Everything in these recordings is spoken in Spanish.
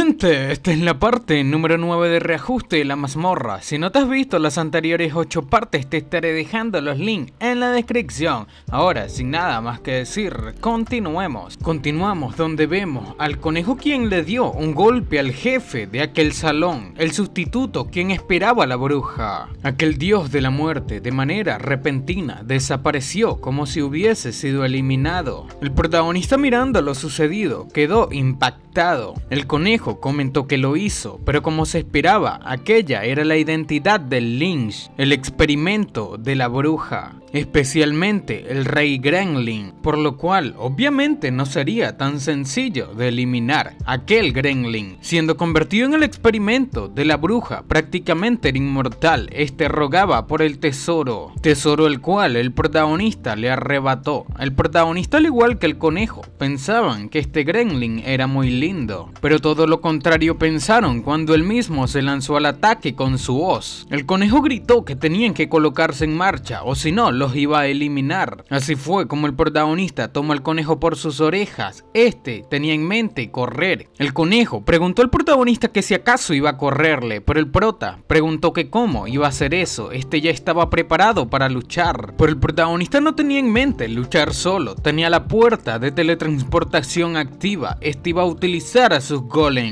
esta es la parte número 9 de reajuste de la mazmorra. Si no te has visto las anteriores 8 partes, te estaré dejando los links en la descripción. Ahora, sin nada más que decir, continuemos. Continuamos donde vemos al conejo quien le dio un golpe al jefe de aquel salón, el sustituto quien esperaba a la bruja. Aquel dios de la muerte, de manera repentina, desapareció como si hubiese sido eliminado. El protagonista mirando lo sucedido quedó impactado. El conejo comentó que lo hizo, pero como se esperaba, aquella era la identidad del Lynch, el experimento de la bruja, especialmente el rey Gremlin, por lo cual obviamente no sería tan sencillo de eliminar aquel Gremlin. Siendo convertido en el experimento de la bruja, prácticamente inmortal, este rogaba por el tesoro, tesoro el cual el protagonista le arrebató. El protagonista al igual que el conejo, pensaban que este Gremlin era muy lindo, pero todo lo contrario pensaron cuando él mismo se lanzó al ataque con su voz. El conejo gritó que tenían que colocarse en marcha o si no los iba a eliminar. Así fue como el protagonista tomó al conejo por sus orejas. Este tenía en mente correr. El conejo preguntó al protagonista que si acaso iba a correrle, pero el prota preguntó que cómo iba a hacer eso. Este ya estaba preparado para luchar, pero el protagonista no tenía en mente luchar solo. Tenía la puerta de teletransportación activa. Este iba a utilizar a sus golems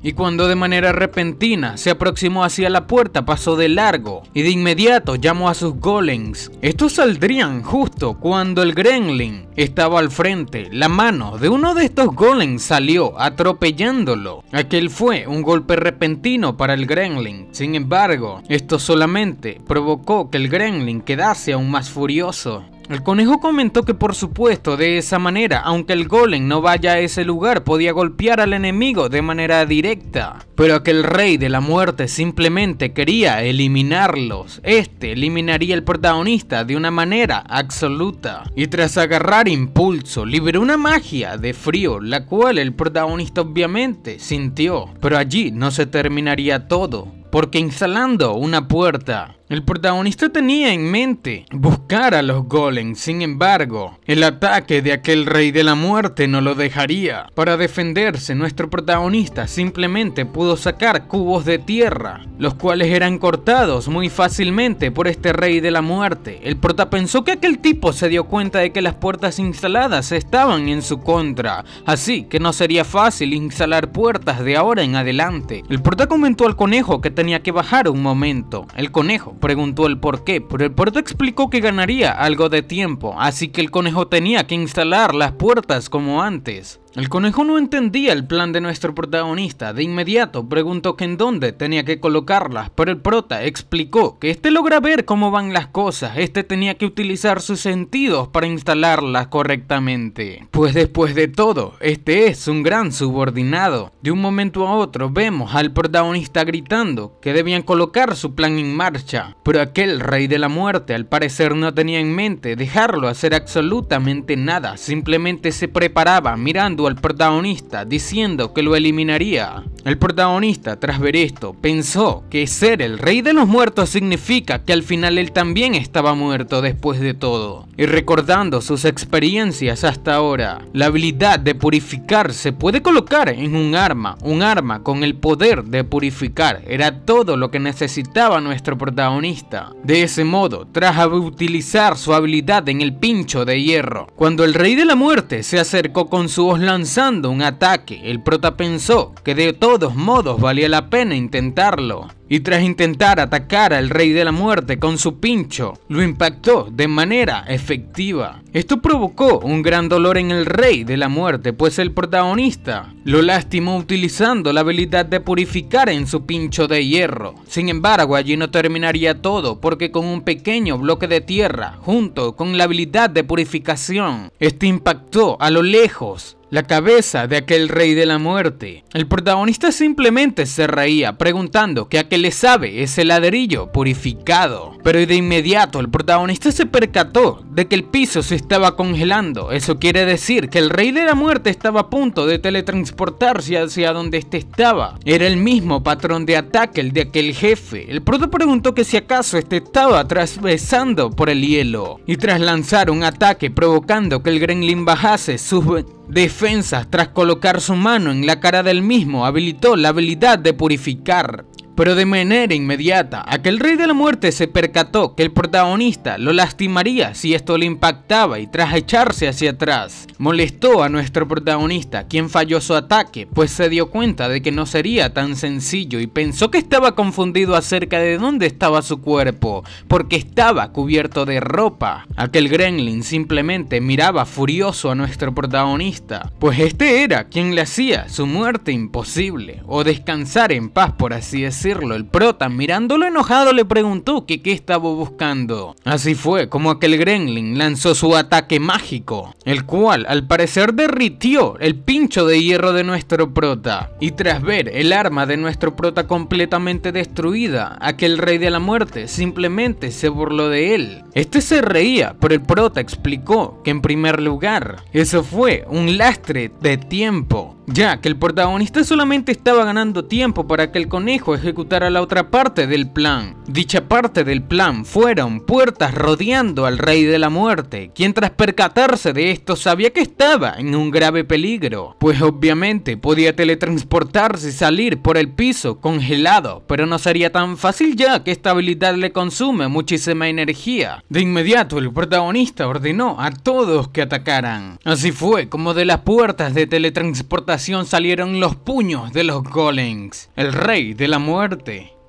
y cuando de manera repentina se aproximó hacia la puerta, pasó de largo y de inmediato llamó a sus golems. Estos saldrían justo cuando el gremlin estaba al frente. La mano de uno de estos golems salió atropellándolo. Aquel fue un golpe repentino para el gremlin. Sin embargo, esto solamente provocó que el gremlin quedase aún más furioso. El conejo comentó que por supuesto de esa manera, aunque el golem no vaya a ese lugar, podía golpear al enemigo de manera directa, pero que el rey de la muerte simplemente quería eliminarlos. Este eliminaría al protagonista de una manera absoluta. Y tras agarrar impulso, liberó una magia de frío, la cual el protagonista obviamente sintió. Pero allí no se terminaría todo, porque instalando una puerta el protagonista tenía en mente buscar a los golems, sin embargo, el ataque de aquel rey de la muerte no lo dejaría. Para defenderse, nuestro protagonista simplemente pudo sacar cubos de tierra, los cuales eran cortados muy fácilmente por este rey de la muerte. El prota pensó que aquel tipo se dio cuenta de que las puertas instaladas estaban en su contra, así que no sería fácil instalar puertas de ahora en adelante. El prota comentó al conejo que tenía que bajar un momento. El conejo preguntó el por qué, pero el puerto explicó que ganaría algo de tiempo, así que el conejo tenía que instalar las puertas como antes. El conejo no entendía el plan de nuestro protagonista. De inmediato preguntó que en dónde tenía que colocarlas, pero el prota explicó que este logra ver cómo van las cosas. Este tenía que utilizar sus sentidos para instalarlas correctamente. Pues después de todo, este es un gran subordinado. De un momento a otro vemos al protagonista gritando que debían colocar su plan en marcha, pero aquel rey de la muerte al parecer no tenía en mente dejarlo hacer absolutamente nada, simplemente se preparaba mirando al protagonista diciendo que lo eliminaría. El protagonista tras ver esto pensó que ser el rey de los muertos significa que al final él también estaba muerto después de todo. Y recordando sus experiencias hasta ahora, la habilidad de purificar se puede colocar en un arma, un arma con el poder de purificar era todo lo que necesitaba nuestro protagonista. De ese modo, tras utilizar su habilidad en el pincho de hierro, cuando el rey de la muerte se acercó con su lanzando un ataque, el prota pensó que de todos modos valía la pena intentarlo y tras intentar atacar al Rey de la Muerte con su pincho, lo impactó de manera efectiva. Esto provocó un gran dolor en el Rey de la Muerte, pues el protagonista lo lastimó utilizando la habilidad de purificar en su pincho de hierro. Sin embargo, allí no terminaría todo, porque con un pequeño bloque de tierra, junto con la habilidad de purificación, este impactó a lo lejos la cabeza de aquel rey de la muerte. El protagonista simplemente se reía, preguntando que aquel le sabe es el ladrillo purificado. Pero de inmediato el protagonista se percató de que el piso se estaba congelando. Eso quiere decir que el rey de la muerte estaba a punto de teletransportarse hacia donde este estaba. Era el mismo patrón de ataque el de aquel jefe. El proto preguntó que si acaso este estaba atravesando por el hielo. Y tras lanzar un ataque provocando que el gremlin bajase sus defensas tras colocar su mano en la cara del mismo habilitó la habilidad de purificar pero de manera inmediata. Aquel rey de la muerte se percató que el protagonista lo lastimaría si esto le impactaba y tras echarse hacia atrás, molestó a nuestro protagonista, quien falló su ataque, pues se dio cuenta de que no sería tan sencillo y pensó que estaba confundido acerca de dónde estaba su cuerpo, porque estaba cubierto de ropa. Aquel gremlin simplemente miraba furioso a nuestro protagonista, pues este era quien le hacía su muerte imposible, o descansar en paz por así decirlo el prota, mirándolo enojado, le preguntó que qué estaba buscando. Así fue como aquel gremlin lanzó su ataque mágico, el cual al parecer derritió el pincho de hierro de nuestro prota. Y tras ver el arma de nuestro prota completamente destruida, aquel rey de la muerte simplemente se burló de él. Este se reía, pero el prota explicó que en primer lugar, eso fue un lastre de tiempo, ya que el protagonista solamente estaba ganando tiempo para que el conejo ejecutara a la otra parte del plan. Dicha parte del plan fueron puertas rodeando al Rey de la Muerte, quien tras percatarse de esto sabía que estaba en un grave peligro, pues obviamente podía teletransportarse y salir por el piso congelado, pero no sería tan fácil ya que esta habilidad le consume muchísima energía. De inmediato el protagonista ordenó a todos que atacaran. Así fue como de las puertas de teletransportación salieron los puños de los golems. El Rey de la Muerte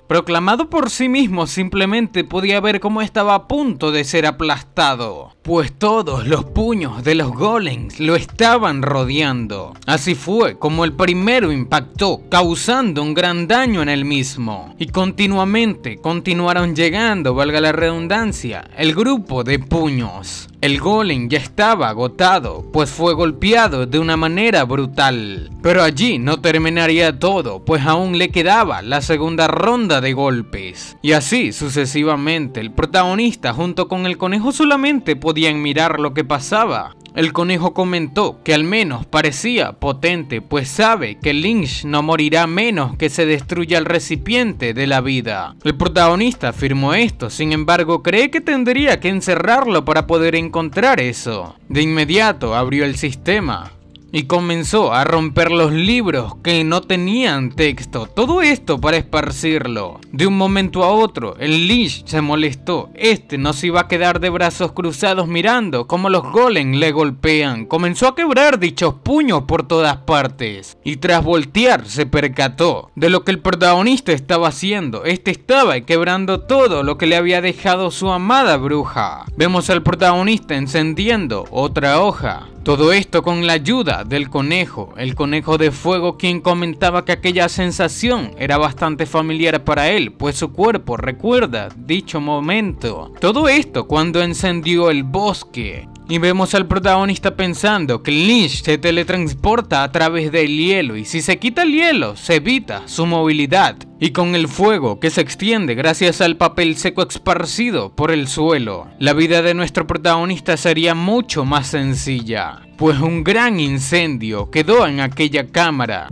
Proclamado por sí mismo, simplemente podía ver cómo estaba a punto de ser aplastado, pues todos los puños de los golems lo estaban rodeando. Así fue como el primero impactó, causando un gran daño en el mismo. Y continuamente continuaron llegando, valga la redundancia, el grupo de puños. El golem ya estaba agotado, pues fue golpeado de una manera brutal. Pero allí no terminaría todo, pues aún le quedaba la segunda ronda de golpes. Y así sucesivamente, el protagonista junto con el conejo solamente podían mirar lo que pasaba. El conejo comentó que al menos parecía potente, pues sabe que Lynch no morirá menos que se destruya el recipiente de la vida. El protagonista afirmó esto, sin embargo cree que tendría que encerrarlo para poder encontrar eso. De inmediato abrió el sistema, y comenzó a romper los libros que no tenían texto. Todo esto para esparcirlo. De un momento a otro, el Lich se molestó. Este no se iba a quedar de brazos cruzados mirando cómo los golems le golpean. Comenzó a quebrar dichos puños por todas partes. Y tras voltear, se percató de lo que el protagonista estaba haciendo. Este estaba quebrando todo lo que le había dejado su amada bruja. Vemos al protagonista encendiendo otra hoja todo esto con la ayuda del conejo, el conejo de fuego quien comentaba que aquella sensación era bastante familiar para él, pues su cuerpo recuerda dicho momento. Todo esto cuando encendió el bosque y vemos al protagonista pensando que Lynch se teletransporta a través del hielo y si se quita el hielo se evita su movilidad y con el fuego que se extiende gracias al papel seco esparcido por el suelo, la vida de nuestro protagonista sería mucho más sencilla, pues un gran incendio quedó en aquella cámara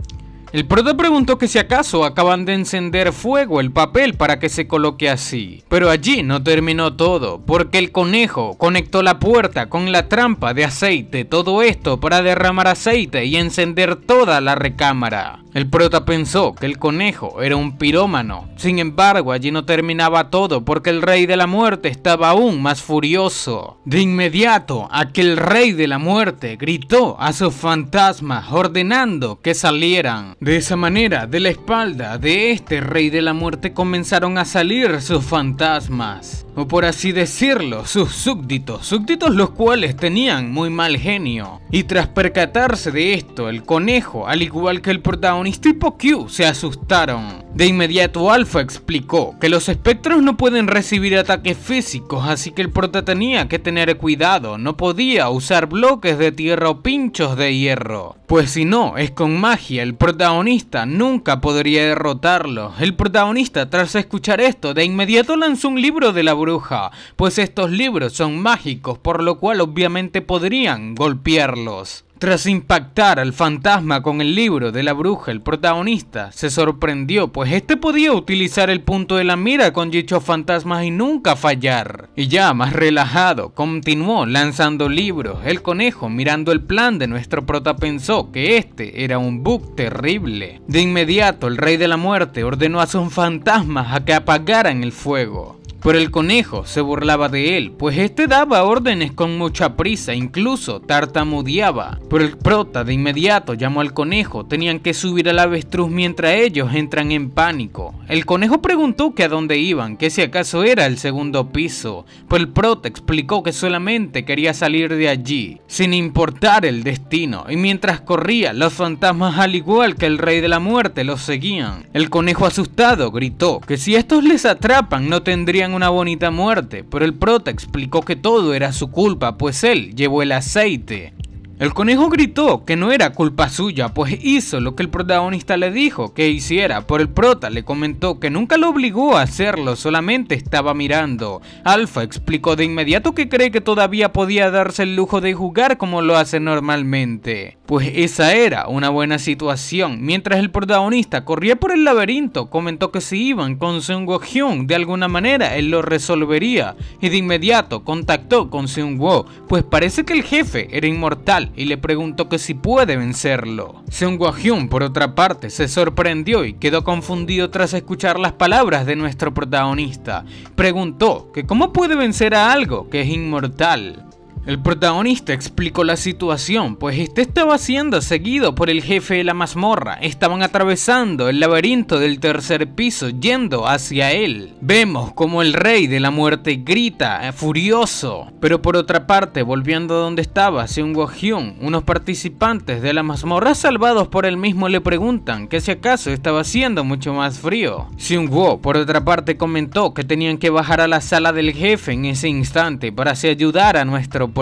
el prota preguntó que si acaso acaban de encender fuego el papel para que se coloque así. Pero allí no terminó todo, porque el conejo conectó la puerta con la trampa de aceite, todo esto para derramar aceite y encender toda la recámara. El prota pensó que el conejo era un pirómano, sin embargo allí no terminaba todo porque el rey de la muerte estaba aún más furioso. De inmediato, aquel rey de la muerte gritó a sus fantasmas ordenando que salieran. De esa manera, de la espalda de este rey de la muerte comenzaron a salir sus fantasmas, o por así decirlo, sus súbditos, súbditos los cuales tenían muy mal genio. Y tras percatarse de esto, el conejo, al igual que el protagonista tipo Q, se asustaron de inmediato Alpha explicó que los espectros no pueden recibir ataques físicos, así que el prota tenía que tener cuidado, no podía usar bloques de tierra o pinchos de hierro. Pues si no, es con magia, el protagonista nunca podría derrotarlo. El protagonista tras escuchar esto de inmediato lanzó un libro de la bruja, pues estos libros son mágicos, por lo cual obviamente podrían golpearlos. Tras impactar al fantasma con el libro de la bruja, el protagonista se sorprendió, pues este podía utilizar el punto de la mira con dichos fantasmas y nunca fallar. Y ya más relajado, continuó lanzando libros. El conejo, mirando el plan de nuestro prota, pensó que este era un bug terrible. De inmediato, el rey de la muerte ordenó a sus fantasmas a que apagaran el fuego. Pero el conejo se burlaba de él, pues este daba órdenes con mucha prisa, incluso tartamudeaba. Pero el prota de inmediato llamó al conejo, tenían que subir al avestruz mientras ellos entran en pánico. El conejo preguntó que a dónde iban, que si acaso era el segundo piso, pero el prota explicó que solamente quería salir de allí, sin importar el destino, y mientras corría, los fantasmas al igual que el rey de la muerte los seguían. El conejo asustado gritó que si estos les atrapan no tendrían una bonita muerte, pero el prota explicó que todo era su culpa, pues él llevó el aceite el conejo gritó que no era culpa suya, pues hizo lo que el protagonista le dijo que hiciera, por el prota le comentó que nunca lo obligó a hacerlo, solamente estaba mirando. Alpha explicó de inmediato que cree que todavía podía darse el lujo de jugar como lo hace normalmente, pues esa era una buena situación. Mientras el protagonista corría por el laberinto, comentó que si iban con Seung Hyun de alguna manera él lo resolvería y de inmediato contactó con Seung pues parece que el jefe era inmortal y le preguntó que si puede vencerlo. Seung hyun por otra parte, se sorprendió y quedó confundido tras escuchar las palabras de nuestro protagonista. Preguntó que cómo puede vencer a algo que es inmortal. El protagonista explicó la situación, pues este estaba siendo seguido por el jefe de la mazmorra. Estaban atravesando el laberinto del tercer piso yendo hacia él. Vemos como el rey de la muerte grita, eh, furioso. Pero por otra parte, volviendo a donde estaba, Seung Hyun, unos participantes de la mazmorra salvados por él mismo le preguntan que si acaso estaba haciendo mucho más frío. Seung por otra parte, comentó que tenían que bajar a la sala del jefe en ese instante para así ayudar a nuestro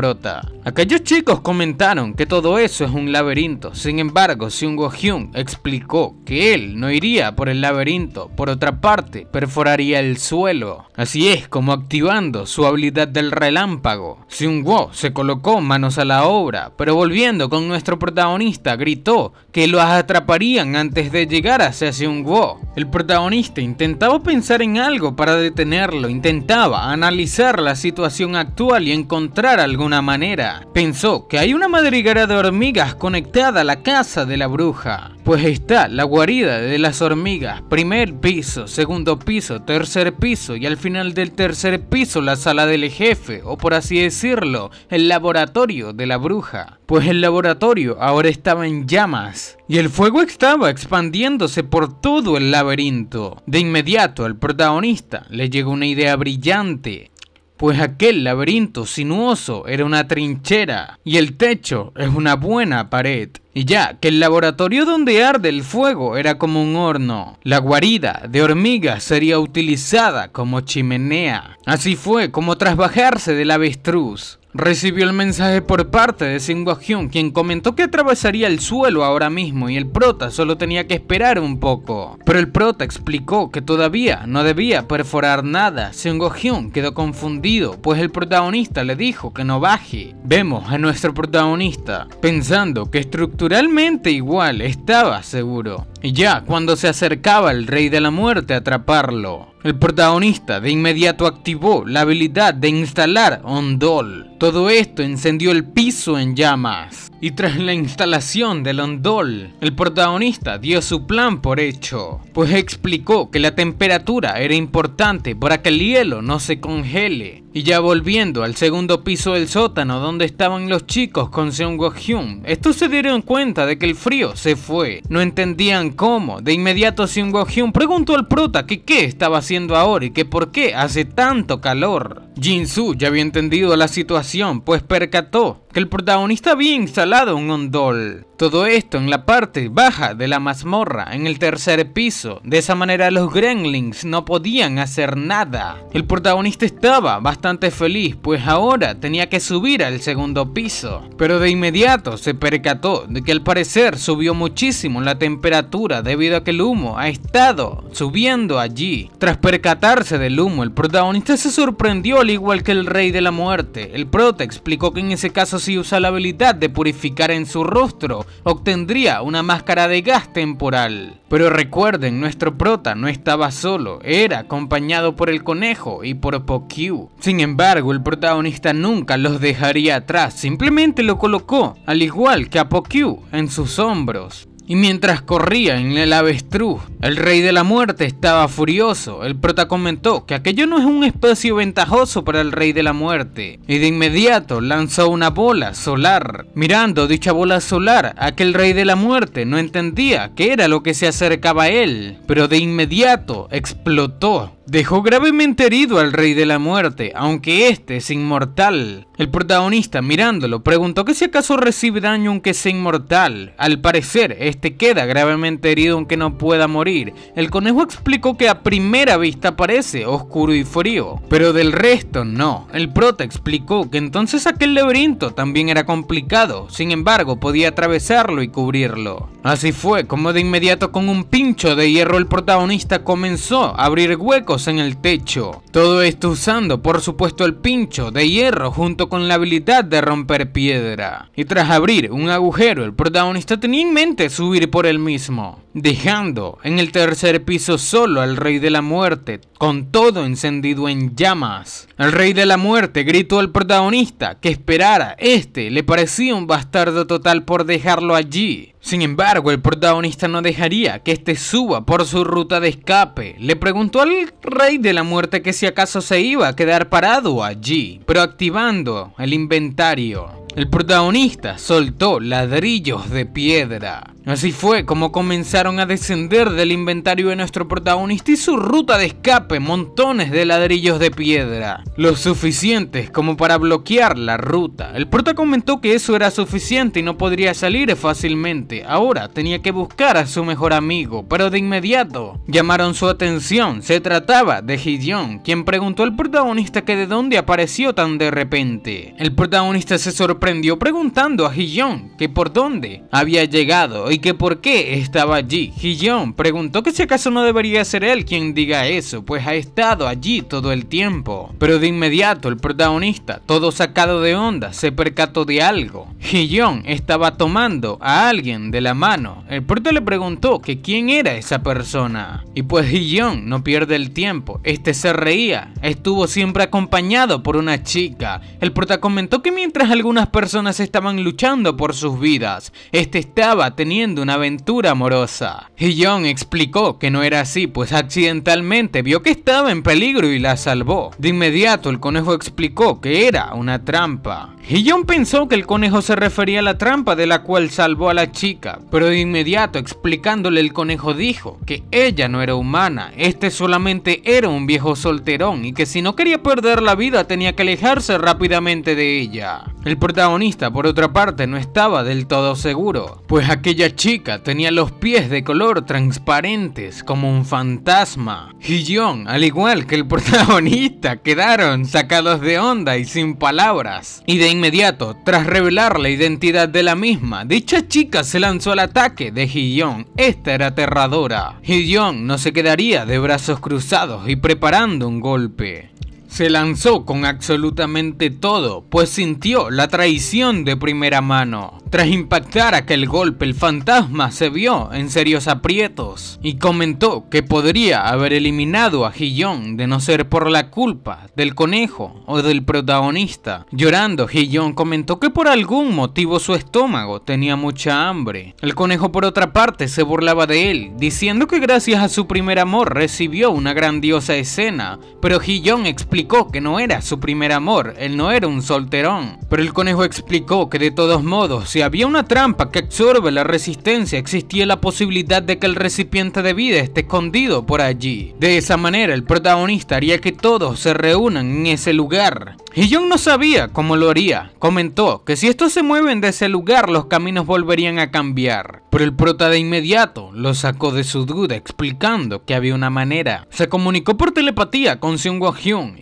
Aquellos chicos comentaron que todo eso es un laberinto, sin embargo Seung Hyun explicó que él no iría por el laberinto, por otra parte perforaría el suelo. Así es como activando su habilidad del relámpago, Seung se colocó manos a la obra, pero volviendo con nuestro protagonista gritó que los atraparían antes de llegar hacia Seung El protagonista intentaba pensar en algo para detenerlo, intentaba analizar la situación actual y encontrar algún una manera. Pensó que hay una madriguera de hormigas conectada a la casa de la bruja. Pues está la guarida de las hormigas, primer piso, segundo piso, tercer piso y al final del tercer piso la sala del jefe, o por así decirlo, el laboratorio de la bruja. Pues el laboratorio ahora estaba en llamas y el fuego estaba expandiéndose por todo el laberinto. De inmediato al protagonista le llegó una idea brillante pues aquel laberinto sinuoso era una trinchera y el techo es una buena pared y ya que el laboratorio donde arde el fuego era como un horno, la guarida de hormigas sería utilizada como chimenea. Así fue como tras bajarse del avestruz, Recibió el mensaje por parte de Singua quien comentó que atravesaría el suelo ahora mismo y el prota solo tenía que esperar un poco. Pero el prota explicó que todavía no debía perforar nada. sungo quedó confundido, pues el protagonista le dijo que no baje. Vemos a nuestro protagonista pensando que estructura naturalmente igual, estaba seguro. Y ya cuando se acercaba el Rey de la Muerte a atraparlo. El protagonista de inmediato activó la habilidad de instalar Ondol. Todo esto encendió el piso en llamas. Y tras la instalación del Ondol, el protagonista dio su plan por hecho, pues explicó que la temperatura era importante para que el hielo no se congele. Y ya volviendo al segundo piso del sótano donde estaban los chicos con Seung Go Hyun, estos se dieron cuenta de que el frío se fue. No entendían cómo. De inmediato Seung Go Hyun preguntó al prota que qué estaba haciendo ahora y que por qué hace tanto calor. Jin Su ya había entendido la situación, pues percató el protagonista había instalado un ondol. Todo esto en la parte baja de la mazmorra, en el tercer piso. De esa manera los gremlins no podían hacer nada. El protagonista estaba bastante feliz, pues ahora tenía que subir al segundo piso. Pero de inmediato se percató de que al parecer subió muchísimo la temperatura debido a que el humo ha estado subiendo allí. Tras percatarse del humo, el protagonista se sorprendió al igual que el rey de la muerte. El prota explicó que en ese caso si usa la habilidad de purificar en su rostro, obtendría una máscara de gas temporal. Pero recuerden, nuestro prota no estaba solo, era acompañado por el conejo y por Pokyu. Sin embargo, el protagonista nunca los dejaría atrás, simplemente lo colocó, al igual que a Pokyu, en sus hombros y mientras corría en el avestruz, el rey de la muerte estaba furioso. El prota comentó que aquello no es un espacio ventajoso para el rey de la muerte, y de inmediato lanzó una bola solar. Mirando dicha bola solar, aquel rey de la muerte no entendía qué era lo que se acercaba a él, pero de inmediato explotó dejó gravemente herido al Rey de la Muerte, aunque este es inmortal. El protagonista, mirándolo, preguntó que si acaso recibe daño aunque sea inmortal. Al parecer, este queda gravemente herido aunque no pueda morir. El conejo explicó que a primera vista parece oscuro y frío, pero del resto no. El prota explicó que entonces aquel laberinto también era complicado, sin embargo podía atravesarlo y cubrirlo. Así fue como de inmediato con un pincho de hierro el protagonista comenzó a abrir huecos en el techo. Todo esto usando por supuesto el pincho de hierro junto con la habilidad de romper piedra. Y tras abrir un agujero el protagonista tenía en mente subir por el mismo, dejando en el tercer piso solo al rey de la muerte con todo encendido en llamas. El rey de la muerte gritó al protagonista que esperara, este le parecía un bastardo total por dejarlo allí, sin embargo, el protagonista no dejaría que este suba por su ruta de escape. Le preguntó al rey de la muerte que si acaso se iba a quedar parado allí, proactivando el inventario. El protagonista soltó ladrillos de piedra. Así fue como comenzaron a descender del inventario de nuestro protagonista y su ruta de escape montones de ladrillos de piedra, lo suficientes como para bloquear la ruta. El prota comentó que eso era suficiente y no podría salir fácilmente. Ahora tenía que buscar a su mejor amigo, pero de inmediato llamaron su atención. Se trataba de Gideon, quien preguntó al protagonista que de dónde apareció tan de repente. El protagonista se sorprendió preguntando a Hillon que por dónde había llegado y que por qué estaba allí. Hillon preguntó que si acaso no debería ser él quien diga eso, pues ha estado allí todo el tiempo. Pero de inmediato el protagonista, todo sacado de onda, se percató de algo. Hillon estaba tomando a alguien de la mano. El prota le preguntó que quién era esa persona. Y pues Hillon no pierde el tiempo. Este se reía. Estuvo siempre acompañado por una chica. El prota comentó que mientras algunas personas personas estaban luchando por sus vidas. Este estaba teniendo una aventura amorosa. Y explicó que no era así, pues accidentalmente vio que estaba en peligro y la salvó. De inmediato el conejo explicó que era una trampa. Y pensó que el conejo se refería a la trampa de la cual salvó a la chica, pero de inmediato explicándole el conejo dijo que ella no era humana, este solamente era un viejo solterón y que si no quería perder la vida tenía que alejarse rápidamente de ella. El protagonista protagonista, por otra parte, no estaba del todo seguro, pues aquella chica tenía los pies de color transparentes como un fantasma. Y al igual que el protagonista, quedaron sacados de onda y sin palabras. Y de inmediato, tras revelar la identidad de la misma, dicha chica se lanzó al ataque de Hyun. Esta era aterradora. Hyun no se quedaría de brazos cruzados y preparando un golpe. Se lanzó con absolutamente todo, pues sintió la traición de primera mano. Tras impactar aquel golpe, el fantasma se vio en serios aprietos y comentó que podría haber eliminado a Gillon de no ser por la culpa del conejo o del protagonista. Llorando, Gillon comentó que por algún motivo su estómago tenía mucha hambre. El conejo por otra parte se burlaba de él, diciendo que gracias a su primer amor recibió una grandiosa escena, pero Gillon explicó que no era su primer amor, él no era un solterón. Pero el conejo explicó que de todos modos, si había una trampa que absorbe la resistencia, existía la posibilidad de que el recipiente de vida esté escondido por allí. De esa manera, el protagonista haría que todos se reúnan en ese lugar. Y John no sabía cómo lo haría. Comentó que si estos se mueven de ese lugar, los caminos volverían a cambiar. Pero el prota de inmediato lo sacó de su duda explicando que había una manera. Se comunicó por telepatía con Seung Woo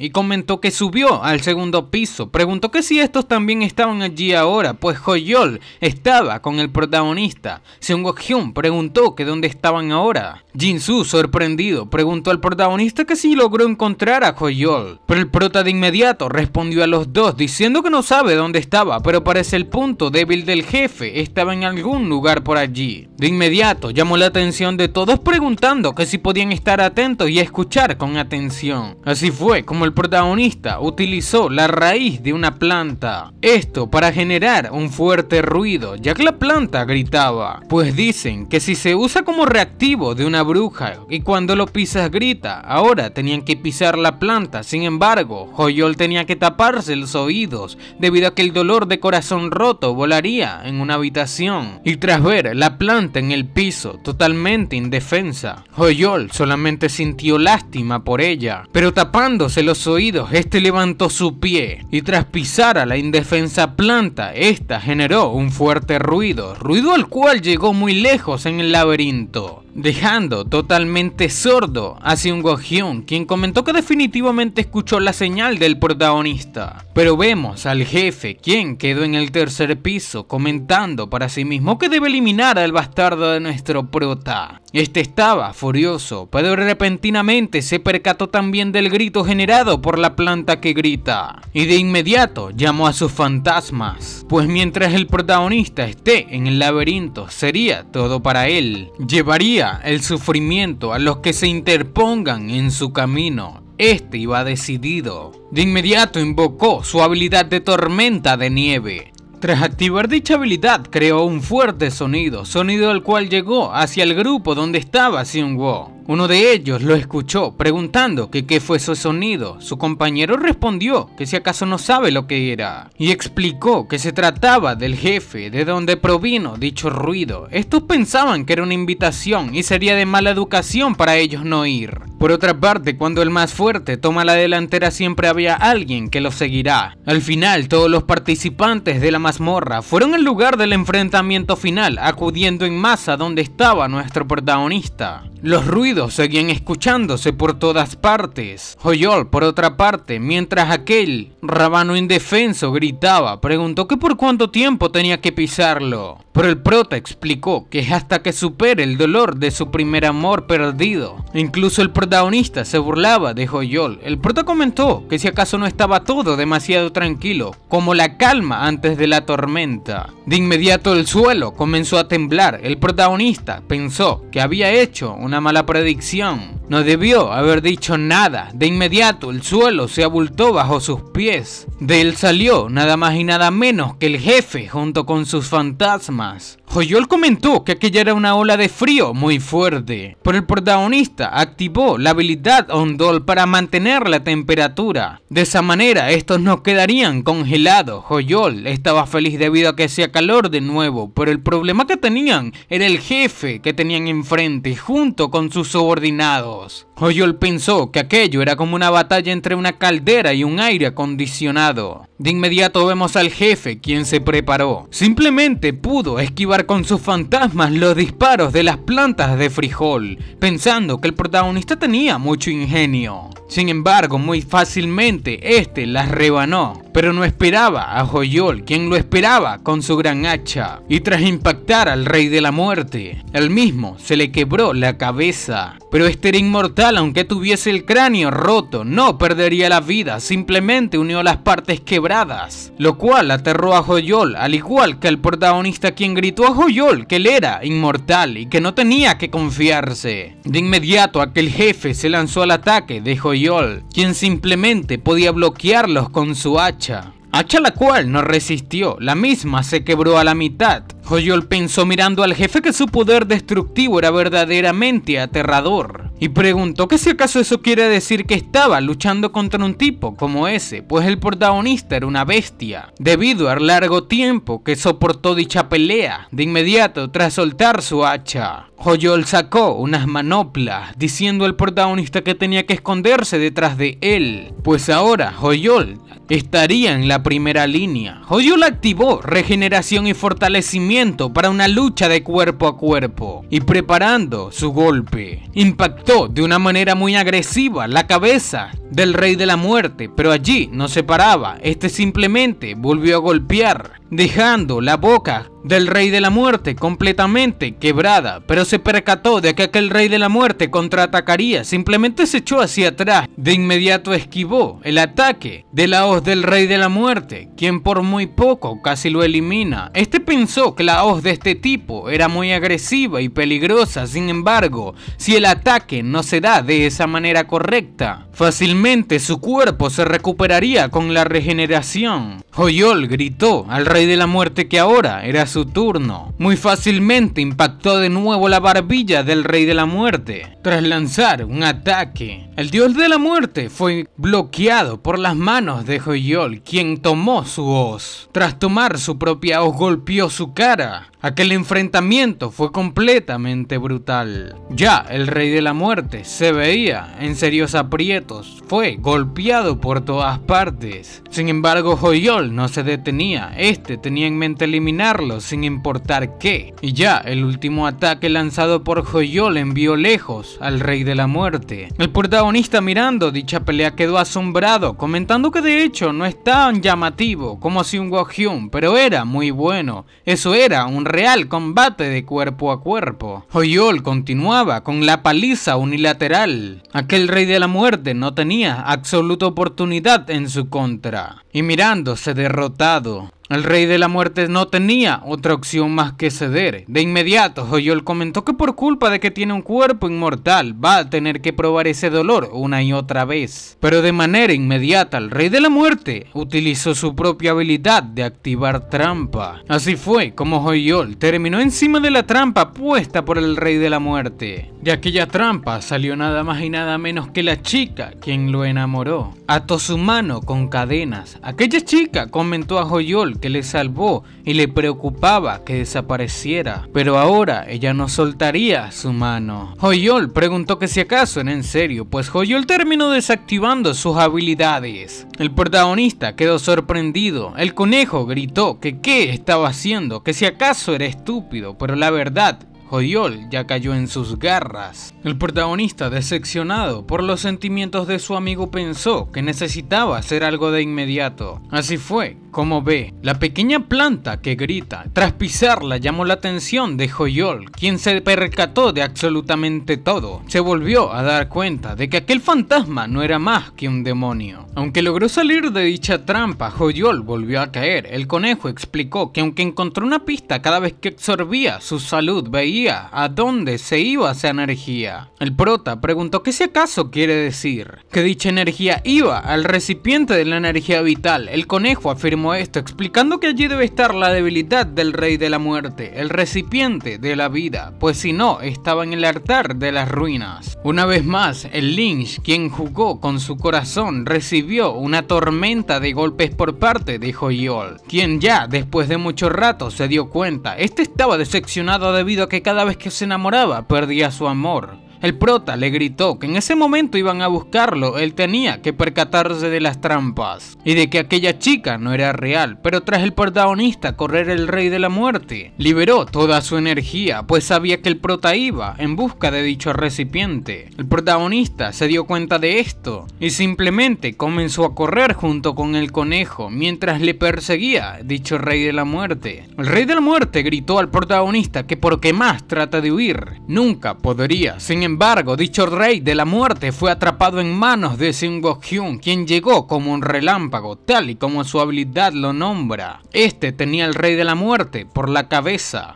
y comentó que subió al segundo piso. Preguntó que si estos también estaban allí ahora, pues Hoyol estaba con el protagonista. Seung Hyun preguntó que dónde estaban ahora. Jin sorprendido, preguntó al protagonista que si logró encontrar a Hoyol. Pero el prota de inmediato respondió a los dos diciendo que no sabe dónde estaba, pero parece el punto débil del jefe estaba en algún lugar por allí. De inmediato llamó la atención de todos preguntando que si podían estar atentos y escuchar con atención. Así fue como el protagonista utilizó la raíz de una planta, esto para generar un fuerte ruido, ya que la planta gritaba, pues dicen que si se usa como reactivo de una bruja y cuando lo pisas grita, ahora tenían que pisar la planta, sin embargo, Joyol tenía que taparse los oídos debido a que el dolor de corazón roto volaría en una habitación y tras ver la planta en el piso totalmente indefensa, Joyol solamente sintió lástima por ella, pero tapándose los oídos, este levantó su pie y tras pisar a la indefensa planta, esta generó un fuerte ruido, ruido al cual llegó muy lejos en el laberinto dejando totalmente sordo a Seung Hyun, quien comentó que definitivamente escuchó la señal del protagonista. Pero vemos al jefe, quien quedó en el tercer piso, comentando para sí mismo que debe eliminar al bastardo de nuestro prota. Este estaba furioso, pero repentinamente se percató también del grito generado por la planta que grita, y de inmediato llamó a sus fantasmas, pues mientras el protagonista esté en el laberinto sería todo para él. Llevaría el sufrimiento a los que se interpongan en su camino. Este iba decidido. De inmediato invocó su habilidad de tormenta de nieve. Tras activar dicha habilidad, creó un fuerte sonido, sonido al cual llegó hacia el grupo donde estaba Xiong Wo. Uno de ellos lo escuchó preguntando que qué fue ese sonido. Su compañero respondió que si acaso no sabe lo que era y explicó que se trataba del jefe de donde provino dicho ruido. Estos pensaban que era una invitación y sería de mala educación para ellos no ir. Por otra parte, cuando el más fuerte toma la delantera siempre había alguien que lo seguirá. Al final, todos los participantes de la mazmorra fueron al lugar del enfrentamiento final, acudiendo en masa donde estaba nuestro protagonista. Los ruidos seguían escuchándose por todas partes. Joyol, por otra parte, mientras aquel rabano indefenso gritaba, preguntó que por cuánto tiempo tenía que pisarlo. Pero el prota explicó que es hasta que supere el dolor de su primer amor perdido. Incluso el protagonista se burlaba de Joyol. El prota comentó que si acaso no estaba todo demasiado tranquilo, como la calma antes de la tormenta. De inmediato el suelo comenzó a temblar. El protagonista pensó que había hecho una mala predicción. No debió haber dicho nada. De inmediato el suelo se abultó bajo sus pies. De él salió nada más y nada menos que el jefe junto con sus fantasmas. Joyol comentó que aquella era una ola de frío muy fuerte, pero el protagonista activó la habilidad Ondol para mantener la temperatura. De esa manera estos no quedarían congelados. Joyol estaba feliz debido a que hacía calor de nuevo, pero el problema que tenían era el jefe que tenían enfrente junto con sus subordinados. Hoyol pensó que aquello era como una batalla entre una caldera y un aire acondicionado. De inmediato vemos al jefe, quien se preparó. Simplemente pudo esquivar con sus fantasmas los disparos de las plantas de frijol, pensando que el protagonista tenía mucho ingenio. Sin embargo, muy fácilmente este las rebanó, pero no esperaba a Hoyol, quien lo esperaba con su gran hacha. Y tras impactar al rey de la muerte, el mismo se le quebró la cabeza, pero este era inmortal aunque tuviese el cráneo roto, no perdería la vida, simplemente unió las partes quebradas, lo cual aterró a Joyol, al igual que al protagonista quien gritó a Joyol que él era inmortal y que no tenía que confiarse. De inmediato aquel jefe se lanzó al ataque de Joyol, quien simplemente podía bloquearlos con su hacha. Hacha la cual no resistió, la misma se quebró a la mitad. Hoyol pensó mirando al jefe que su poder destructivo era verdaderamente aterrador y preguntó que si acaso eso quiere decir que estaba luchando contra un tipo como ese, pues el protagonista era una bestia. Debido al largo tiempo que soportó dicha pelea, de inmediato tras soltar su hacha, Hoyol sacó unas manoplas, diciendo al protagonista que tenía que esconderse detrás de él, pues ahora Hoyol estaría en la primera línea. Hoyola activó regeneración y fortalecimiento para una lucha de cuerpo a cuerpo y preparando su golpe. Impactó de una manera muy agresiva la cabeza del rey de la muerte, pero allí no se paraba, este simplemente volvió a golpear, dejando la boca del Rey de la Muerte completamente quebrada, pero se percató de que aquel Rey de la Muerte contraatacaría, simplemente se echó hacia atrás, de inmediato esquivó el ataque de la hoz del Rey de la Muerte, quien por muy poco casi lo elimina. Este pensó que la hoz de este tipo era muy agresiva y peligrosa, sin embargo, si el ataque no se da de esa manera correcta, fácilmente su cuerpo se recuperaría con la regeneración. Hoyol gritó al Rey de la Muerte que ahora era su su turno, muy fácilmente impactó de nuevo la barbilla del Rey de la Muerte. Tras lanzar un ataque, el Dios de la Muerte fue bloqueado por las manos de Joyol, quien tomó su hoz. Tras tomar su propia hoz golpeó su cara. Aquel enfrentamiento fue completamente brutal. Ya el Rey de la Muerte se veía en serios aprietos, fue golpeado por todas partes. Sin embargo, Joyol no se detenía, este tenía en mente eliminarlos sin importar qué. Y ya, el último ataque lanzado por Joyol envió lejos al Rey de la Muerte. El protagonista mirando dicha pelea quedó asombrado, comentando que de hecho no es tan llamativo como si un Hyun, pero era muy bueno. Eso era un real combate de cuerpo a cuerpo. ...Hoyol continuaba con la paliza unilateral. Aquel Rey de la Muerte no tenía absoluta oportunidad en su contra. Y mirándose derrotado, el rey de la muerte no tenía otra opción más que ceder. De inmediato, Joyol comentó que por culpa de que tiene un cuerpo inmortal, va a tener que probar ese dolor una y otra vez. Pero de manera inmediata, el rey de la muerte utilizó su propia habilidad de activar trampa. Así fue como Joyol terminó encima de la trampa puesta por el rey de la muerte. De aquella trampa salió nada más y nada menos que la chica quien lo enamoró. Ató su mano con cadenas. Aquella chica comentó a Joyol que le salvó y le preocupaba que desapareciera, pero ahora ella no soltaría su mano. Hoyol preguntó que si acaso era en serio, pues Hoyol terminó desactivando sus habilidades. El protagonista quedó sorprendido, el conejo gritó que qué estaba haciendo, que si acaso era estúpido, pero la verdad Hoyol ya cayó en sus garras. El protagonista, decepcionado por los sentimientos de su amigo, pensó que necesitaba hacer algo de inmediato. Así fue como ve, la pequeña planta que grita. Tras pisarla llamó la atención de Joyol, quien se percató de absolutamente todo. Se volvió a dar cuenta de que aquel fantasma no era más que un demonio. Aunque logró salir de dicha trampa, Joyol volvió a caer. El conejo explicó que aunque encontró una pista cada vez que absorbía su salud, veía a dónde se iba esa energía. El prota preguntó qué si acaso quiere decir que dicha energía iba al recipiente de la energía vital. El conejo afirmó esto, explicando que allí debe estar la debilidad del rey de la muerte, el recipiente de la vida, pues si no, estaba en el altar de las ruinas. Una vez más, el Lynch, quien jugó con su corazón, recibió una tormenta de golpes por parte de Joyol, quien ya, después de mucho rato, se dio cuenta. Este estaba decepcionado debido a que cada vez que se enamoraba, perdía su amor. El prota le gritó que en ese momento iban a buscarlo, él tenía que percatarse de las trampas y de que aquella chica no era real, pero tras el protagonista correr el rey de la muerte, liberó toda su energía, pues sabía que el prota iba en busca de dicho recipiente. El protagonista se dio cuenta de esto y simplemente comenzó a correr junto con el conejo mientras le perseguía dicho rey de la muerte. El rey de la muerte gritó al protagonista que porque más trata de huir, nunca podría, sin embargo, embargo, dicho rey de la muerte fue atrapado en manos de Singo Hyun, quien llegó como un relámpago, tal y como su habilidad lo nombra. Este tenía al rey de la muerte por la cabeza,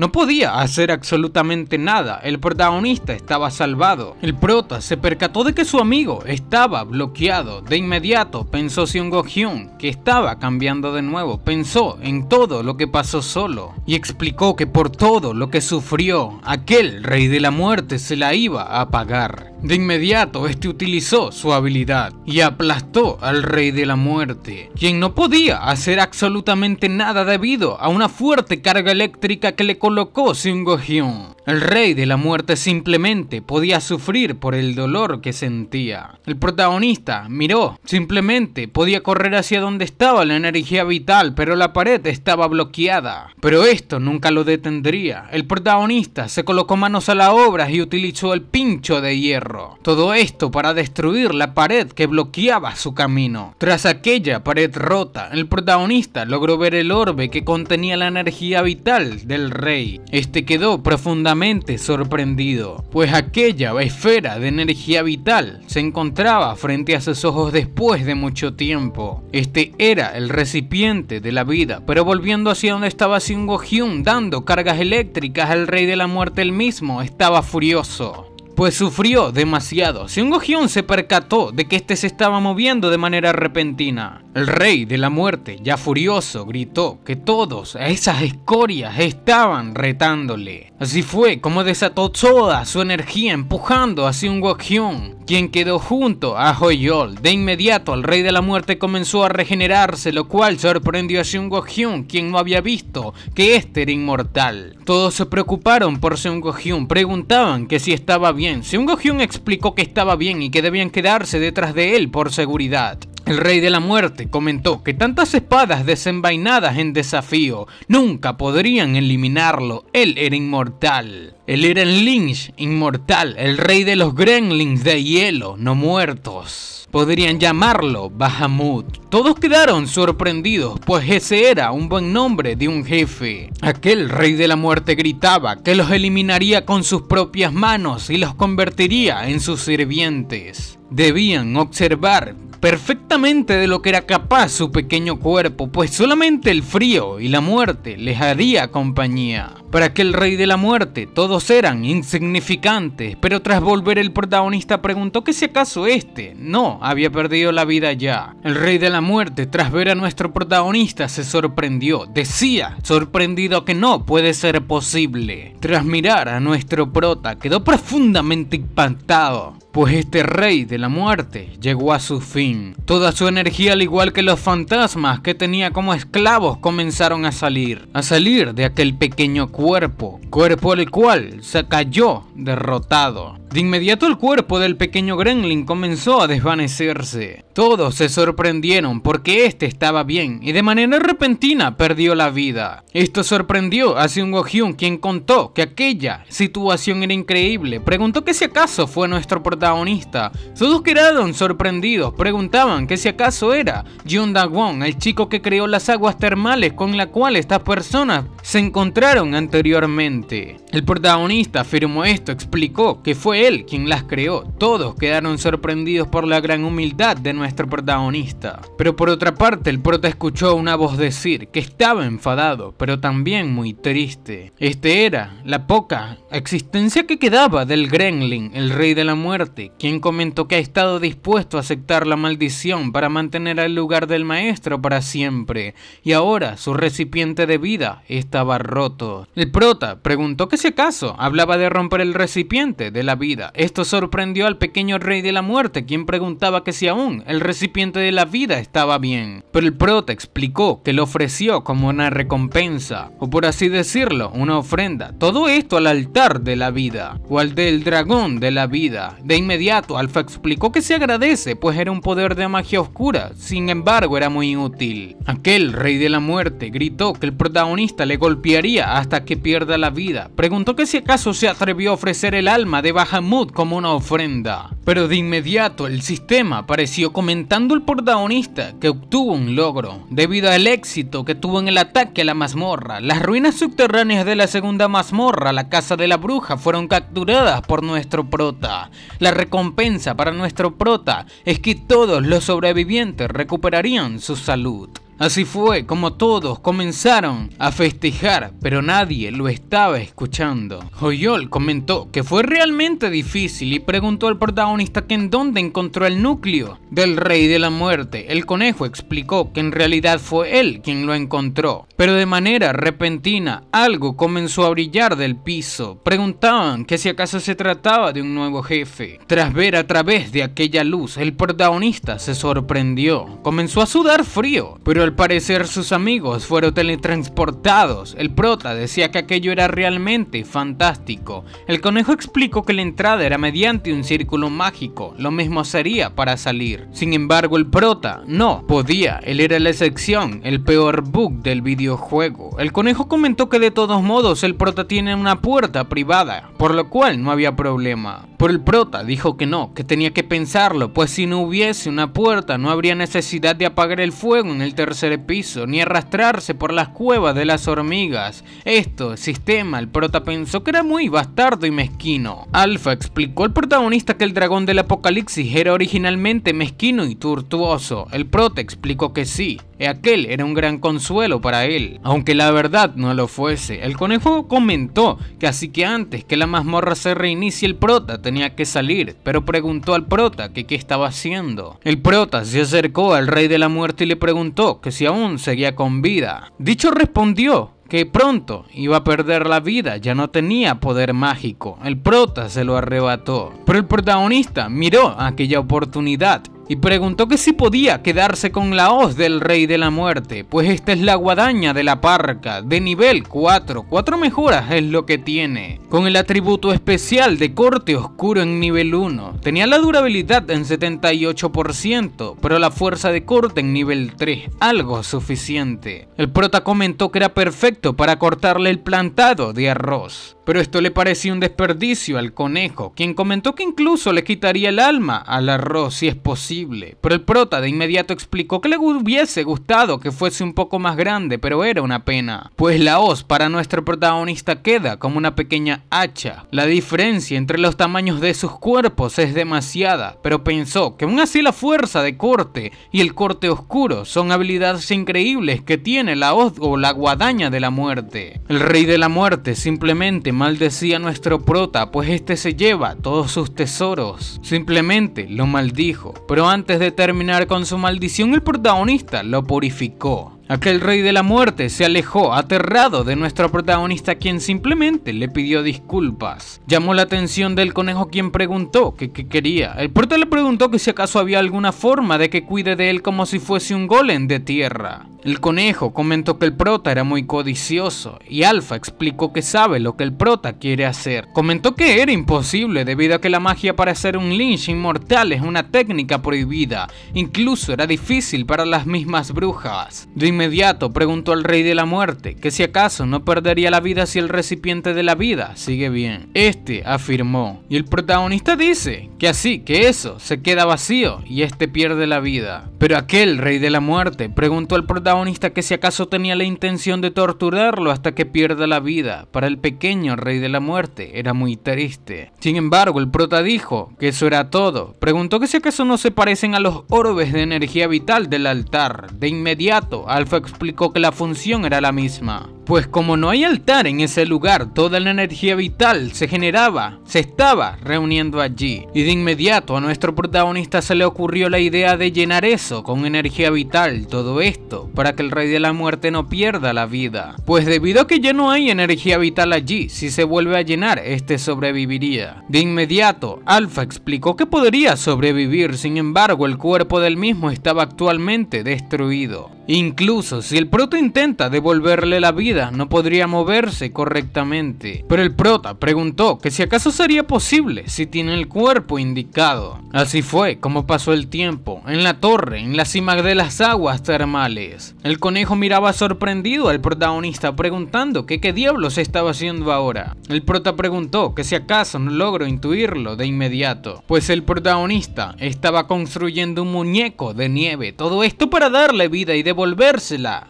no podía hacer absolutamente nada, el protagonista estaba salvado. El prota se percató de que su amigo estaba bloqueado. De inmediato pensó si Hyun, que estaba cambiando de nuevo. Pensó en todo lo que pasó solo y explicó que por todo lo que sufrió, aquel rey de la muerte se la iba a pagar. De inmediato, este utilizó su habilidad y aplastó al Rey de la Muerte, quien no podía hacer absolutamente nada debido a una fuerte carga eléctrica que le colocó Hyun. El Rey de la Muerte simplemente podía sufrir por el dolor que sentía. El protagonista miró, simplemente podía correr hacia donde estaba la energía vital, pero la pared estaba bloqueada. Pero esto nunca lo detendría. El protagonista se colocó manos a la obra y utilizó el pincho de hierro todo esto para destruir la pared que bloqueaba su camino. Tras aquella pared rota, el protagonista logró ver el orbe que contenía la energía vital del rey. Este quedó profundamente sorprendido, pues aquella esfera de energía vital se encontraba frente a sus ojos después de mucho tiempo. Este era el recipiente de la vida, pero volviendo hacia donde estaba Seung Hyun dando cargas eléctricas al rey de la muerte el mismo, estaba furioso pues sufrió demasiado. Si un gojión se percató de que este se estaba moviendo de manera repentina. El rey de la muerte, ya furioso, gritó que todos a esas escorias estaban retándole. Así fue como desató toda su energía empujando hacia un Hyun, quien quedó junto a Hoyol. De inmediato el rey de la muerte comenzó a regenerarse, lo cual sorprendió a Seung Hyun, quien no había visto que este era inmortal. Todos se preocuparon por Seung Hyun, preguntaban que si estaba bien. Seung Hyun explicó que estaba bien y que debían quedarse detrás de él por seguridad. El rey de la muerte comentó que tantas espadas desenvainadas en desafío nunca podrían eliminarlo, él era inmortal. Él era el Lynch, inmortal, el rey de los gremlins de hielo, no muertos. Podrían llamarlo Bahamut. Todos quedaron sorprendidos, pues ese era un buen nombre de un jefe. Aquel rey de la muerte gritaba que los eliminaría con sus propias manos y los convertiría en sus sirvientes. Debían observar perfectamente de lo que era capaz su pequeño cuerpo, pues solamente el frío y la muerte les haría compañía para aquel rey de la muerte. Todos eran insignificantes, pero tras volver el protagonista preguntó que si acaso este no había perdido la vida ya. El rey de la muerte, tras ver a nuestro protagonista, se sorprendió. Decía, sorprendido que no puede ser posible. Tras mirar a nuestro prota, quedó profundamente impactado pues este rey de la muerte llegó a su fin. Toda su energía, al igual que los fantasmas que tenía como esclavos, comenzaron a salir, a salir de aquel pequeño cuerpo cuerpo, cuerpo el cual se cayó derrotado. De inmediato el cuerpo del pequeño gremlin comenzó a desvanecerse. Todos se sorprendieron porque este estaba bien y de manera repentina perdió la vida. Esto sorprendió a Seung Go Hyun quien contó que aquella situación era increíble. Preguntó que si acaso fue nuestro protagonista. Todos quedaron sorprendidos, preguntaban que si acaso era Jun Da Won, el chico que creó las aguas termales con la cual estas personas se encontraron ante anteriormente. El protagonista afirmó esto, explicó que fue él quien las creó. Todos quedaron sorprendidos por la gran humildad de nuestro protagonista. Pero por otra parte, el prota escuchó una voz decir que estaba enfadado, pero también muy triste. Este era la poca existencia que quedaba del Gremlin, el rey de la muerte, quien comentó que ha estado dispuesto a aceptar la maldición para mantener el lugar del maestro para siempre, y ahora su recipiente de vida estaba roto. El prota preguntó que si acaso hablaba de romper el recipiente de la vida. Esto sorprendió al pequeño rey de la muerte, quien preguntaba que si aún el recipiente de la vida estaba bien. Pero el prota explicó que lo ofreció como una recompensa, o por así decirlo, una ofrenda. Todo esto al altar de la vida, o al del dragón de la vida. De inmediato, Alfa explicó que se agradece, pues era un poder de magia oscura, sin embargo era muy útil. Aquel rey de la muerte gritó que el protagonista le golpearía hasta que que pierda la vida. Preguntó que si acaso se atrevió a ofrecer el alma de Bahamut como una ofrenda. Pero de inmediato el sistema apareció comentando el protagonista que obtuvo un logro. Debido al éxito que tuvo en el ataque a la mazmorra, las ruinas subterráneas de la segunda mazmorra, la casa de la bruja, fueron capturadas por nuestro prota. La recompensa para nuestro prota es que todos los sobrevivientes recuperarían su salud. Así fue como todos comenzaron a festejar, pero nadie lo estaba escuchando. Hoyol comentó que fue realmente difícil y preguntó al protagonista que en dónde encontró el núcleo del Rey de la Muerte. El conejo explicó que en realidad fue él quien lo encontró, pero de manera repentina algo comenzó a brillar del piso. Preguntaban que si acaso se trataba de un nuevo jefe. Tras ver a través de aquella luz, el protagonista se sorprendió. Comenzó a sudar frío, pero al parecer sus amigos fueron teletransportados. El prota decía que aquello era realmente fantástico. El conejo explicó que la entrada era mediante un círculo mágico. Lo mismo sería para salir. Sin embargo, el prota no podía. Él era la excepción, el peor bug del videojuego. El conejo comentó que de todos modos el prota tiene una puerta privada, por lo cual no había problema. Por el prota dijo que no, que tenía que pensarlo, pues si no hubiese una puerta no habría necesidad de apagar el fuego en el tercer de piso ni arrastrarse por las cuevas de las hormigas. Esto, sistema, el prota pensó que era muy bastardo y mezquino. Alpha explicó al protagonista que el dragón del apocalipsis era originalmente mezquino y tortuoso. El prota explicó que sí, aquel era un gran consuelo para él, aunque la verdad no lo fuese. El conejo comentó que así que antes que la mazmorra se reinicie el prota tenía que salir, pero preguntó al prota que qué estaba haciendo. El prota se acercó al rey de la muerte y le preguntó que si aún seguía con vida. Dicho respondió que pronto iba a perder la vida, ya no tenía poder mágico. El prota se lo arrebató. Pero el protagonista miró aquella oportunidad y preguntó que si podía quedarse con la hoz del Rey de la Muerte, pues esta es la guadaña de la parca, de nivel 4, 4 mejoras es lo que tiene, con el atributo especial de corte oscuro en nivel 1, tenía la durabilidad en 78%, pero la fuerza de corte en nivel 3, algo suficiente. El prota comentó que era perfecto para cortarle el plantado de arroz, pero esto le parecía un desperdicio al conejo, quien comentó que incluso le quitaría el alma al arroz si es posible pero el prota de inmediato explicó que le hubiese gustado que fuese un poco más grande, pero era una pena, pues la hoz para nuestro protagonista queda como una pequeña hacha. La diferencia entre los tamaños de sus cuerpos es demasiada, pero pensó que aún así la fuerza de corte y el corte oscuro son habilidades increíbles que tiene la hoz o la guadaña de la muerte. El rey de la muerte simplemente maldecía a nuestro prota, pues este se lleva todos sus tesoros. Simplemente lo maldijo, pero antes de terminar con su maldición, el protagonista lo purificó Aquel rey de la muerte se alejó aterrado de nuestro protagonista quien simplemente le pidió disculpas. Llamó la atención del conejo quien preguntó que qué quería. El prota le preguntó que si acaso había alguna forma de que cuide de él como si fuese un golem de tierra. El conejo comentó que el prota era muy codicioso y Alfa explicó que sabe lo que el prota quiere hacer. Comentó que era imposible debido a que la magia para hacer un lynch inmortal es una técnica prohibida. Incluso era difícil para las mismas brujas inmediato preguntó al rey de la muerte que si acaso no perdería la vida si el recipiente de la vida sigue bien. Este afirmó. Y el protagonista dice que así, que eso se queda vacío y este pierde la vida. Pero aquel rey de la muerte preguntó al protagonista que si acaso tenía la intención de torturarlo hasta que pierda la vida. Para el pequeño rey de la muerte era muy triste. Sin embargo, el prota dijo que eso era todo. Preguntó que si acaso no se parecen a los orbes de energía vital del altar. De inmediato, al explicó que la función era la misma. Pues como no hay altar en ese lugar, toda la energía vital se generaba, se estaba reuniendo allí. Y de inmediato a nuestro protagonista se le ocurrió la idea de llenar eso con energía vital, todo esto, para que el rey de la muerte no pierda la vida. Pues debido a que ya no hay energía vital allí, si se vuelve a llenar, este sobreviviría. De inmediato, Alpha explicó que podría sobrevivir, sin embargo el cuerpo del mismo estaba actualmente destruido. Incluso Incluso si el prota intenta devolverle la vida, no podría moverse correctamente. Pero el prota preguntó que si acaso sería posible si tiene el cuerpo indicado. Así fue como pasó el tiempo, en la torre, en la cima de las aguas termales. El conejo miraba sorprendido al protagonista preguntando que qué diablos estaba haciendo ahora. El prota preguntó que si acaso no logro intuirlo de inmediato, pues el protagonista estaba construyendo un muñeco de nieve, todo esto para darle vida y devolver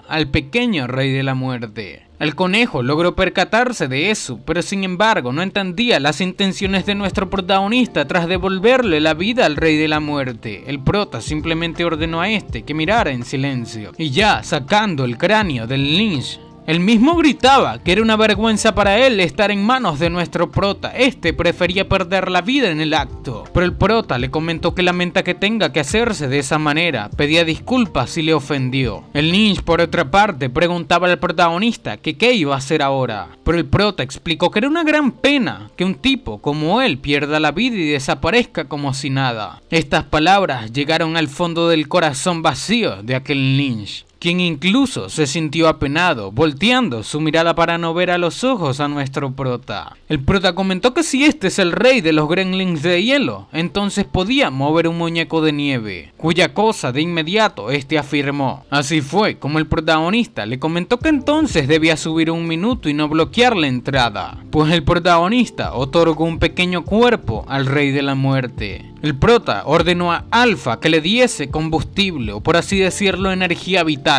al pequeño rey de la muerte. El conejo logró percatarse de eso, pero sin embargo no entendía las intenciones de nuestro protagonista tras devolverle la vida al rey de la muerte. El prota simplemente ordenó a este que mirara en silencio. Y ya, sacando el cráneo del Lynch, el mismo gritaba que era una vergüenza para él estar en manos de nuestro prota. Este prefería perder la vida en el acto. Pero el prota le comentó que lamenta que tenga que hacerse de esa manera. Pedía disculpas si le ofendió. El ninja, por otra parte, preguntaba al protagonista que qué iba a hacer ahora. Pero el prota explicó que era una gran pena que un tipo como él pierda la vida y desaparezca como si nada. Estas palabras llegaron al fondo del corazón vacío de aquel ninja quien incluso se sintió apenado, volteando su mirada para no ver a los ojos a nuestro prota. El prota comentó que si este es el rey de los gremlins de hielo, entonces podía mover un muñeco de nieve, cuya cosa de inmediato este afirmó. Así fue como el protagonista le comentó que entonces debía subir un minuto y no bloquear la entrada, pues el protagonista otorgó un pequeño cuerpo al rey de la muerte. El prota ordenó a Alpha que le diese combustible o por así decirlo energía vital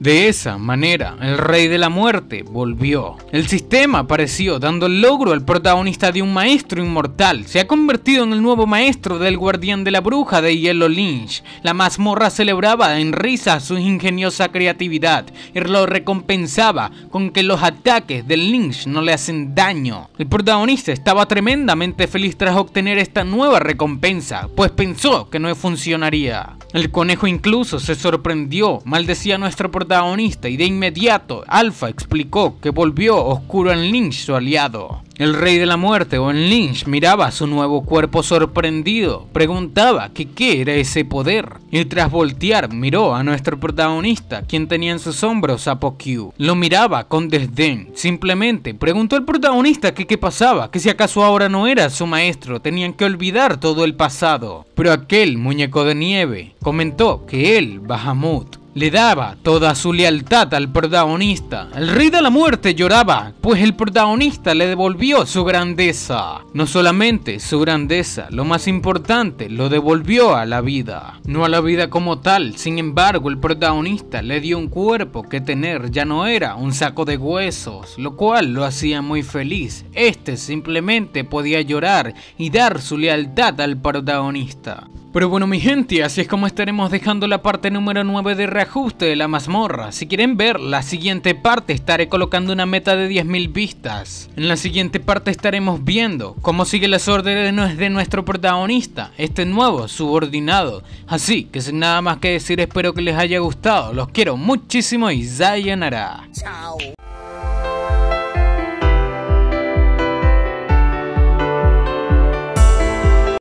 de esa manera, el rey de la muerte volvió. El sistema apareció dando el logro al protagonista de un maestro inmortal. Se ha convertido en el nuevo maestro del guardián de la bruja de Yellow Lynch. La mazmorra celebraba en risa su ingeniosa creatividad y lo recompensaba con que los ataques del Lynch no le hacen daño. El protagonista estaba tremendamente feliz tras obtener esta nueva recompensa, pues pensó que no funcionaría. El conejo incluso se sorprendió, maldecía nuestro protagonista y de inmediato Alpha explicó que volvió oscuro en Lynch su aliado. El rey de la muerte o en Lynch miraba su nuevo cuerpo sorprendido, preguntaba que qué era ese poder, y tras voltear miró a nuestro protagonista, quien tenía en sus hombros a Pokyu. Lo miraba con desdén, simplemente preguntó al protagonista que qué pasaba, que si acaso ahora no era su maestro, tenían que olvidar todo el pasado. Pero aquel muñeco de nieve comentó que él, Bahamut, le daba toda su lealtad al protagonista. El rey de la muerte lloraba, pues el protagonista le devolvió su grandeza. No solamente su grandeza, lo más importante, lo devolvió a la vida. No a la vida como tal, sin embargo, el protagonista le dio un cuerpo que tener ya no era un saco de huesos, lo cual lo hacía muy feliz. Este simplemente podía llorar y dar su lealtad al protagonista. Pero bueno mi gente, así es como estaremos dejando la parte número 9 de reajuste de la mazmorra. Si quieren ver la siguiente parte estaré colocando una meta de 10.000 vistas. En la siguiente parte estaremos viendo cómo sigue las órdenes de nuestro protagonista, este nuevo subordinado. Así que sin nada más que decir espero que les haya gustado, los quiero muchísimo y sayonara. Chao.